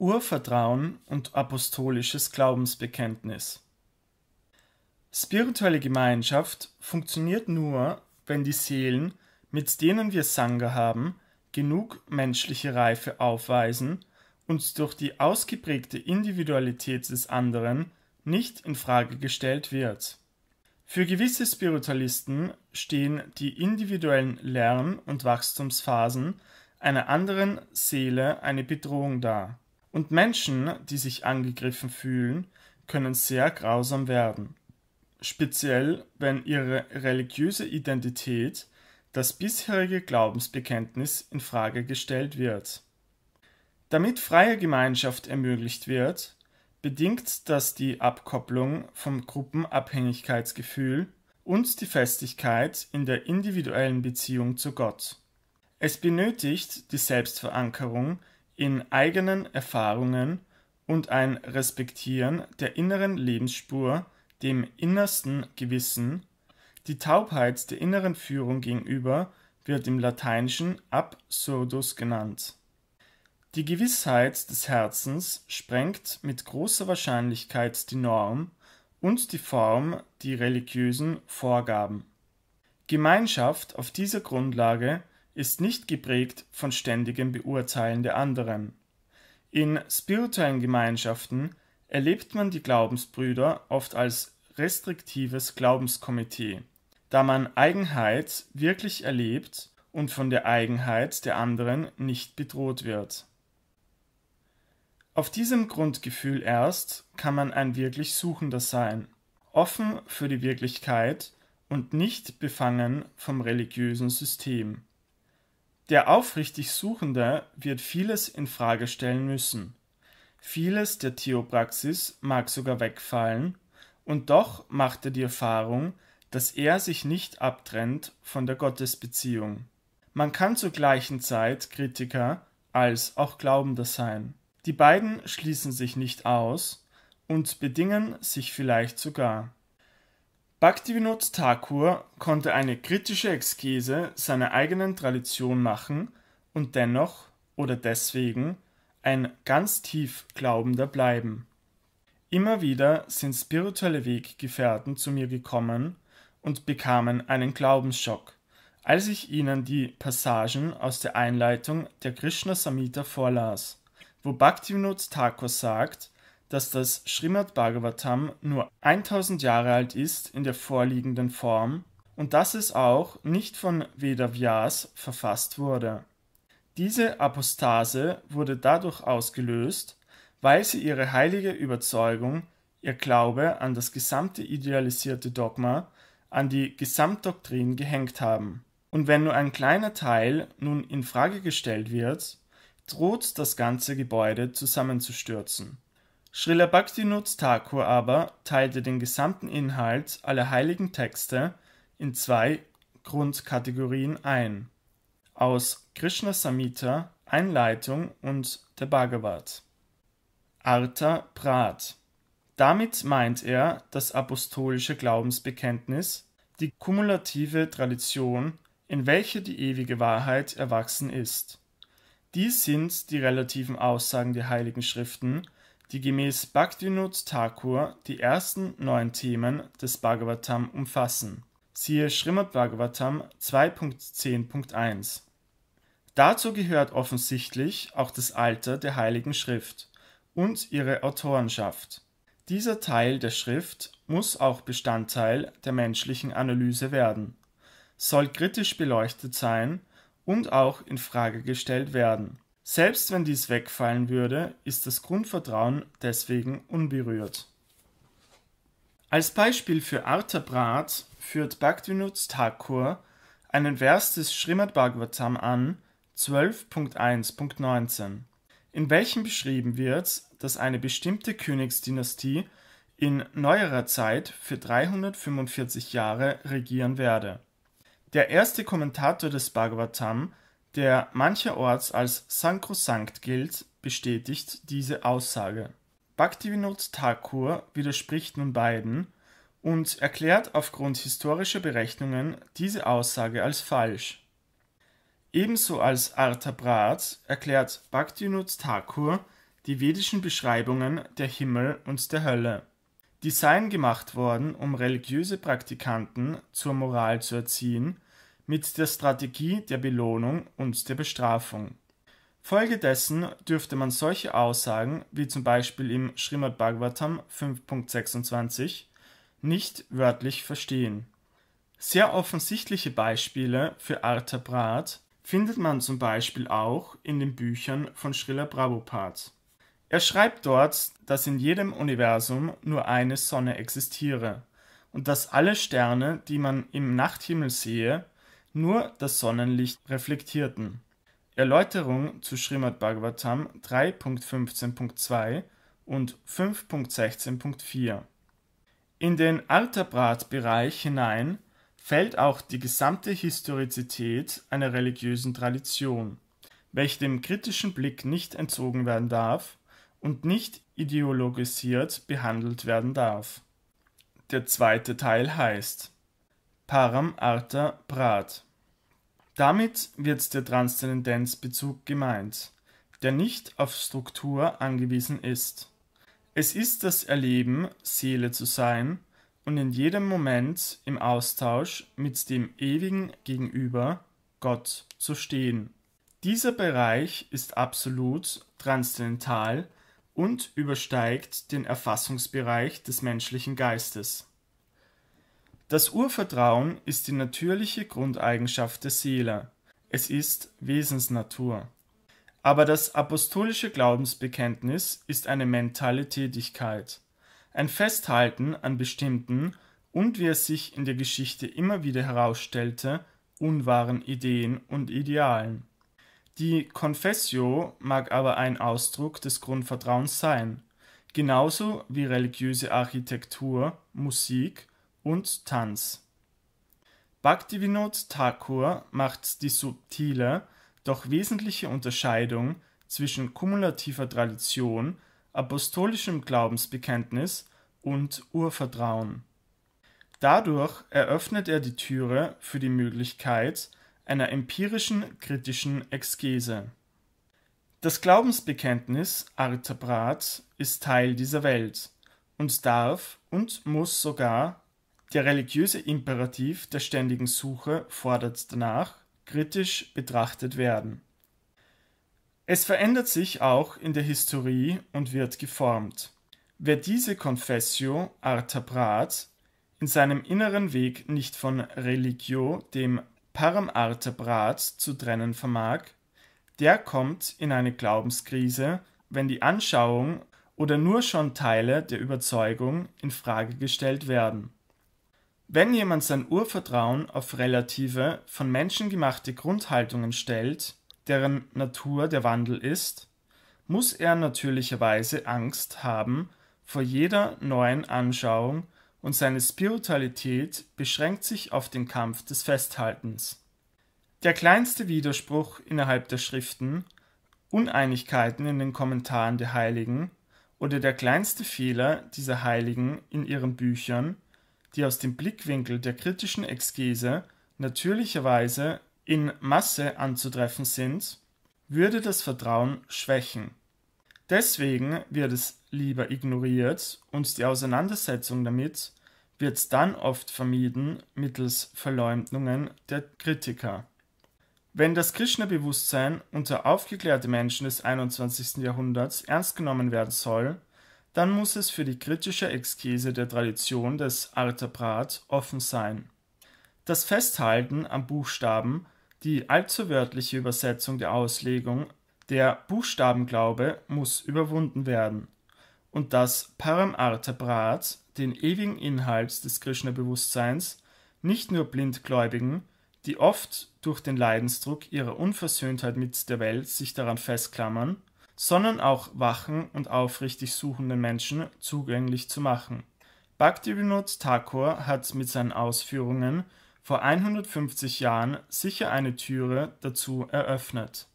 Urvertrauen und apostolisches Glaubensbekenntnis. Spirituelle Gemeinschaft funktioniert nur, wenn die Seelen, mit denen wir Sangha haben, genug menschliche Reife aufweisen und durch die ausgeprägte Individualität des anderen nicht in Frage gestellt wird. Für gewisse Spiritualisten stehen die individuellen Lern- und Wachstumsphasen einer anderen Seele eine Bedrohung dar. Und Menschen, die sich angegriffen fühlen, können sehr grausam werden. Speziell, wenn ihre religiöse Identität, das bisherige Glaubensbekenntnis in Frage gestellt wird. Damit freie Gemeinschaft ermöglicht wird, bedingt das die Abkopplung vom Gruppenabhängigkeitsgefühl und die Festigkeit in der individuellen Beziehung zu Gott. Es benötigt die Selbstverankerung in eigenen Erfahrungen und ein Respektieren der inneren Lebensspur, dem innersten Gewissen, die Taubheit der inneren Führung gegenüber wird im Lateinischen absurdus genannt. Die Gewissheit des Herzens sprengt mit großer Wahrscheinlichkeit die Norm und die Form, die religiösen Vorgaben. Gemeinschaft auf dieser Grundlage ist nicht geprägt von ständigem Beurteilen der anderen. In spirituellen Gemeinschaften erlebt man die Glaubensbrüder oft als restriktives Glaubenskomitee, da man Eigenheit wirklich erlebt und von der Eigenheit der anderen nicht bedroht wird. Auf diesem Grundgefühl erst kann man ein wirklich Suchender sein, offen für die Wirklichkeit und nicht befangen vom religiösen System. Der aufrichtig Suchende wird vieles in Frage stellen müssen. Vieles der Theopraxis mag sogar wegfallen, und doch macht er die Erfahrung, dass er sich nicht abtrennt von der Gottesbeziehung. Man kann zur gleichen Zeit Kritiker als auch Glaubender sein. Die beiden schließen sich nicht aus und bedingen sich vielleicht sogar. Bhaktivinoda Thakur konnte eine kritische Exkese seiner eigenen Tradition machen und dennoch oder deswegen ein ganz tief Glaubender bleiben. Immer wieder sind spirituelle Weggefährten zu mir gekommen und bekamen einen Glaubensschock, als ich ihnen die Passagen aus der Einleitung der Krishna Samhita vorlas, wo Bhaktivinoda Thakur sagt, dass das Srimad Bhagavatam nur 1000 Jahre alt ist in der vorliegenden Form und dass es auch nicht von Vedavyas verfasst wurde. Diese Apostase wurde dadurch ausgelöst, weil sie ihre heilige Überzeugung, ihr Glaube an das gesamte idealisierte Dogma, an die Gesamtdoktrin gehängt haben. Und wenn nur ein kleiner Teil nun in Frage gestellt wird, droht das ganze Gebäude zusammenzustürzen. Srilabhaktinut Thakur aber teilte den gesamten Inhalt aller heiligen Texte in zwei Grundkategorien ein: aus Krishna Samhita, Einleitung und der Bhagavat. Artha Prat. Damit meint er das apostolische Glaubensbekenntnis, die kumulative Tradition, in welcher die ewige Wahrheit erwachsen ist. Dies sind die relativen Aussagen der heiligen Schriften, die gemäß Bhaktivinod Thakur die ersten neun Themen des Bhagavatam umfassen. Siehe Srimad Bhagavatam 2.10.1. Dazu gehört offensichtlich auch das Alter der Heiligen Schrift und ihre Autorenschaft. Dieser Teil der Schrift muss auch Bestandteil der menschlichen Analyse werden, soll kritisch beleuchtet sein und auch in Frage gestellt werden. Selbst wenn dies wegfallen würde, ist das Grundvertrauen deswegen unberührt. Als Beispiel für Artabrat führt Bhaktivinoda Thakur einen Vers des Srimad Bhagavatam an, 12.1.19, in welchem beschrieben wird, dass eine bestimmte Königsdynastie in neuerer Zeit für 345 Jahre regieren werde. Der erste Kommentator des Bhagavatam der mancherorts als sankrosankt gilt, bestätigt diese Aussage. Bhaktivinoda Thakur widerspricht nun beiden und erklärt aufgrund historischer Berechnungen diese Aussage als falsch. Ebenso als Artabrat erklärt Bhaktivinoda Thakur die vedischen Beschreibungen der Himmel und der Hölle. Die seien gemacht worden, um religiöse Praktikanten zur Moral zu erziehen mit der Strategie der Belohnung und der Bestrafung. Folgedessen dürfte man solche Aussagen, wie zum Beispiel im Srimad Bhagavatam 5.26, nicht wörtlich verstehen. Sehr offensichtliche Beispiele für Artha Brat findet man zum Beispiel auch in den Büchern von Srila Prabhupada. Er schreibt dort, dass in jedem Universum nur eine Sonne existiere und dass alle Sterne, die man im Nachthimmel sehe, nur das Sonnenlicht reflektierten. Erläuterung zu Srimad Bhagavatam 3.15.2 und 5.16.4 In den altabrat bereich hinein fällt auch die gesamte Historizität einer religiösen Tradition, welche dem kritischen Blick nicht entzogen werden darf und nicht ideologisiert behandelt werden darf. Der zweite Teil heißt Param Arta Prat. Damit wird der Transzendenzbezug gemeint, der nicht auf Struktur angewiesen ist. Es ist das Erleben, Seele zu sein und in jedem Moment im Austausch mit dem ewigen Gegenüber, Gott, zu stehen. Dieser Bereich ist absolut, transzendental und übersteigt den Erfassungsbereich des menschlichen Geistes. Das Urvertrauen ist die natürliche Grundeigenschaft der Seele. Es ist Wesensnatur. Aber das apostolische Glaubensbekenntnis ist eine mentale Tätigkeit, ein Festhalten an bestimmten und, wie es sich in der Geschichte immer wieder herausstellte, unwahren Ideen und Idealen. Die Confessio mag aber ein Ausdruck des Grundvertrauens sein, genauso wie religiöse Architektur, Musik und Tanz. Bhaktivinod Thakur macht die subtile, doch wesentliche Unterscheidung zwischen kumulativer Tradition, apostolischem Glaubensbekenntnis und Urvertrauen. Dadurch eröffnet er die Türe für die Möglichkeit einer empirischen kritischen Exkese. Das Glaubensbekenntnis Artabrat ist Teil dieser Welt und darf und muss sogar der religiöse Imperativ der ständigen Suche fordert danach, kritisch betrachtet werden. Es verändert sich auch in der Historie und wird geformt. Wer diese Confessio Artabrat in seinem inneren Weg nicht von Religio, dem Param Paramartabrat, zu trennen vermag, der kommt in eine Glaubenskrise, wenn die Anschauung oder nur schon Teile der Überzeugung in Frage gestellt werden. Wenn jemand sein Urvertrauen auf relative, von Menschen gemachte Grundhaltungen stellt, deren Natur der Wandel ist, muss er natürlicherweise Angst haben vor jeder neuen Anschauung und seine Spiritualität beschränkt sich auf den Kampf des Festhaltens. Der kleinste Widerspruch innerhalb der Schriften, Uneinigkeiten in den Kommentaren der Heiligen oder der kleinste Fehler dieser Heiligen in ihren Büchern – die aus dem Blickwinkel der kritischen Exegese natürlicherweise in Masse anzutreffen sind, würde das Vertrauen schwächen. Deswegen wird es lieber ignoriert und die Auseinandersetzung damit wird dann oft vermieden mittels Verleumdungen der Kritiker. Wenn das Krishna-Bewusstsein unter aufgeklärte Menschen des 21. Jahrhunderts ernst genommen werden soll, dann muss es für die kritische Exkese der Tradition des Artaprat offen sein. Das Festhalten am Buchstaben, die allzu wörtliche Übersetzung der Auslegung, der Buchstabenglaube muss überwunden werden. Und das Param Paramartabrat, den ewigen Inhalt des Krishna-Bewusstseins, nicht nur Blindgläubigen, die oft durch den Leidensdruck ihrer Unversöhntheit mit der Welt sich daran festklammern, sondern auch wachen und aufrichtig suchenden Menschen zugänglich zu machen. Bhaktivinoda Thakur hat mit seinen Ausführungen vor 150 Jahren sicher eine Türe dazu eröffnet